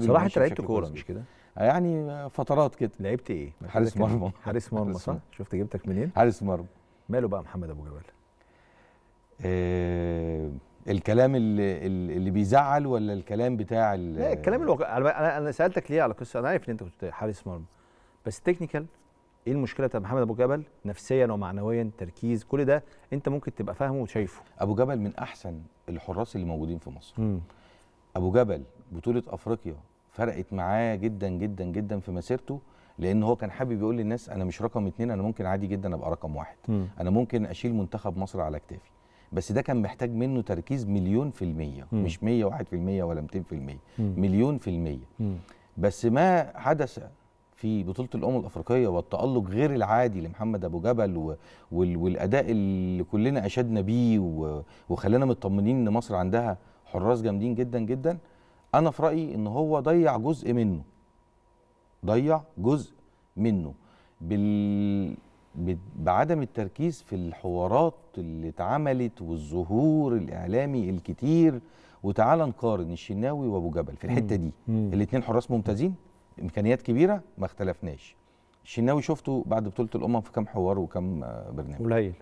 صراحه انت لعبت كوره مش كده؟ يعني فترات كده لعبت ايه؟ حارس مرمى حارس مرمى صح؟ شفت جبتك منين؟ حارس مرمى ماله بقى محمد ابو جبل؟ آه الكلام اللي, اللي بيزعل ولا الكلام بتاع لا الكلام الواقع انا انا سالتك ليه على قصه انا عارف ان انت كنت حارس مرمى بس تكنيكال ايه المشكله بتاع محمد ابو جبل نفسيا ومعنويا تركيز كل ده انت ممكن تبقى فاهمه وشايفه ابو جبل من احسن الحراس اللي موجودين في مصر مم. ابو جبل بطوله افريقيا فرقت معاه جدا جدا جدا في مسيرته لان هو كان حابب يقول للناس انا مش رقم اتنين انا ممكن عادي جدا ابقى رقم واحد م. انا ممكن اشيل منتخب مصر على كتافي بس ده كان محتاج منه تركيز مليون في المية م. مش 101% ولا 200% م. مليون في المية م. بس ما حدث في بطولة الأمم الأفريقية والتألق غير العادي لمحمد أبو جبل وال... والأداء اللي كلنا أشدنا بيه وخلانا مطمنين إن مصر عندها حراس جامدين جدا جدا انا في رايي ان هو ضيع جزء منه ضيع جزء منه بال بعدم التركيز في الحوارات اللي اتعملت والظهور الاعلامي الكتير وتعال نقارن الشناوي وابو جبل في الحته دي الاثنين حراس ممتازين امكانيات كبيره ما اختلفناش الشناوي شفته بعد بطوله الامم في كام حوار وكام آه، برنامج قليل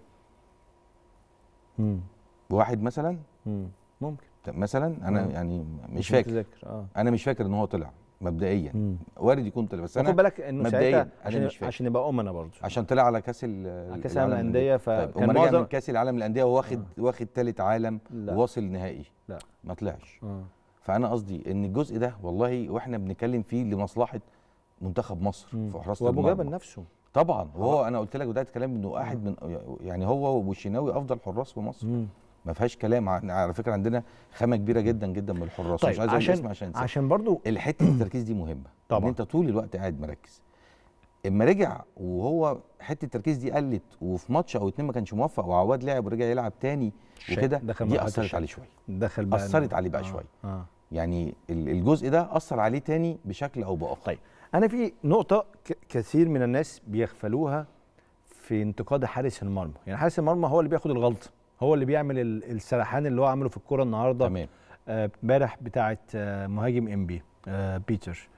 واحد مثلا مم. ممكن مثلا انا مم. آه. يعني مش فاكر متذكر. آه. انا مش فاكر ان هو طلع مبدئيا مم. وارد يكون طلع بس انا خد بالك انه مبدئيا عشان مش فاكر. عشان يبقى امنا برضه عشان طلع على كاس على كاس العالم للانديه طيب، فكان طيب معظم كاس العالم للانديه واخد آه. واخد ثالث عالم لا. نهائي لا ما طلعش آه. فانا قصدي ان الجزء ده والله واحنا بنتكلم فيه لمصلحه منتخب مصر مم. في حراسه المرمى وابو نفسه طبعا وهو آه. انا قلت لك بدايه كلام انه واحد آه. من يعني هو والشناوي افضل حراس في مصر مم. ما فيهاش كلام على فكره عندنا خامه كبيره جدا جدا من الحراس طيب مش عايز عشان عشان عشان برضو الحته التركيز دي مهمه طبعا انت طول الوقت قاعد مركز اما رجع وهو حته التركيز دي قلت وفي ماتش او اتنين ما كانش موفق وعواد لعب ورجع يلعب تاني وكده دي اثرت عليه شويه دخل بقى اثرت عليه بقى آه شويه آه يعني الجزء ده اثر عليه تاني بشكل او باخر طيب انا في نقطه كثير من الناس بيغفلوها في انتقاد حارس المرمى يعني حارس المرمى هو اللي بياخد الغلطه هو اللي بيعمل السرحان اللي هو عمله في الكوره النهارده تمام آه، امبارح بتاعه آه، مهاجم امبي آه، بيتر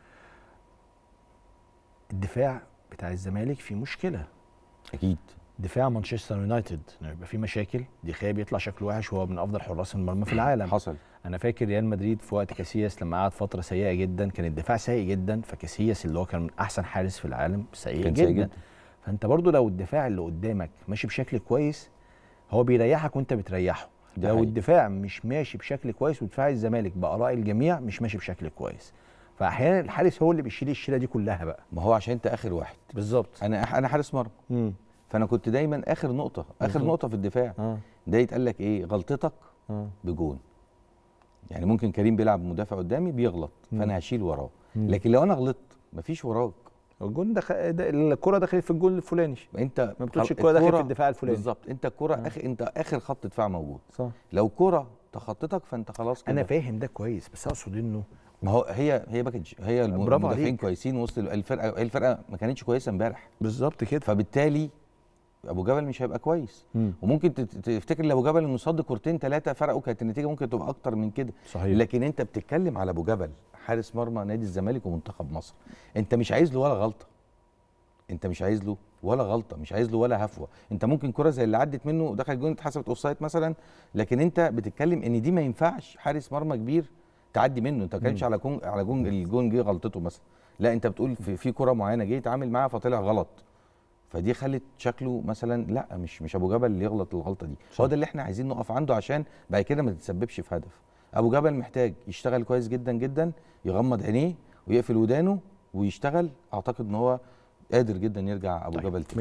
الدفاع بتاع الزمالك فيه مشكله اكيد دفاع مانشستر يونايتد يبقى في مشاكل دي خيا بيطلع شكله وحش وهو من افضل حراس المرمى في العالم حصل انا فاكر ريال مدريد في وقت كاسياس لما قعد فتره سيئه جدا كان الدفاع سيء جدا فكاسياس اللي هو كان من احسن حارس في العالم سيء, كان جداً. سيء جدا فانت برضو لو الدفاع اللي قدامك ماشي بشكل كويس هو بيريحك وانت بتريحه لو حقيقي. الدفاع مش ماشي بشكل كويس ودفاع الزمالك باراء الجميع مش ماشي بشكل كويس فاحيانا الحارس هو اللي بيشيل الشيله دي كلها بقى ما هو عشان انت اخر واحد بالظبط انا انا حارس مرمى فانا كنت دايما اخر نقطه اخر بالزبط. نقطه في الدفاع آه. ده يتقال لك ايه غلطتك آه. بجون يعني ممكن كريم بيلعب مدافع قدامي بيغلط فانا هشيل وراه لكن لو انا غلطت مفيش وراك الجون دخل الكره دخلت في الجون الفلاني انت ما بتقولش الكره دخلت في الدفاع الفلاني بالظبط انت الكره آه. اخر انت اخر خط دفاع موجود صح لو كره تخطيتك فانت خلاص كده انا فاهم ده كويس بس اقصد انه ما هو هي هي باكج هي المدافعين كويسين وصلوا الفرقه الفرقه ما كانتش كويسه امبارح بالظبط كده فبالتالي ابو جبل مش هيبقى كويس مم. وممكن تفتكر لابو جبل انه صد كورتين ثلاثه فرقوا كانت النتيجه ممكن تبقى اكتر من كده صحيح. لكن انت بتتكلم على ابو جبل حارس مرمى نادي الزمالك ومنتخب مصر انت مش عايز له ولا غلطه انت مش عايز له ولا غلطه مش عايز له ولا هفوه انت ممكن كره زي اللي عدت منه دخل جون اتحسبت اوفسايد مثلا لكن انت بتتكلم ان دي ما ينفعش حارس مرمى كبير تعدي منه انت ما كانش على كون على جون الجون جه غلطته مثلا لا انت بتقول في, في كره معينه جه يتعامل معاها فطلع غلط فدي خلت شكله مثلا لا مش مش ابو جبل اللي يغلط الغلطه دي هو ده اللي احنا عايزين نقف عنده عشان بعد كده ما تتسببش في هدف ابو جبل محتاج يشتغل كويس جدا جدا يغمض عينيه ويقفل ودانه ويشتغل اعتقد ان هو قادر جدا يرجع ابو طيب. جبل تاني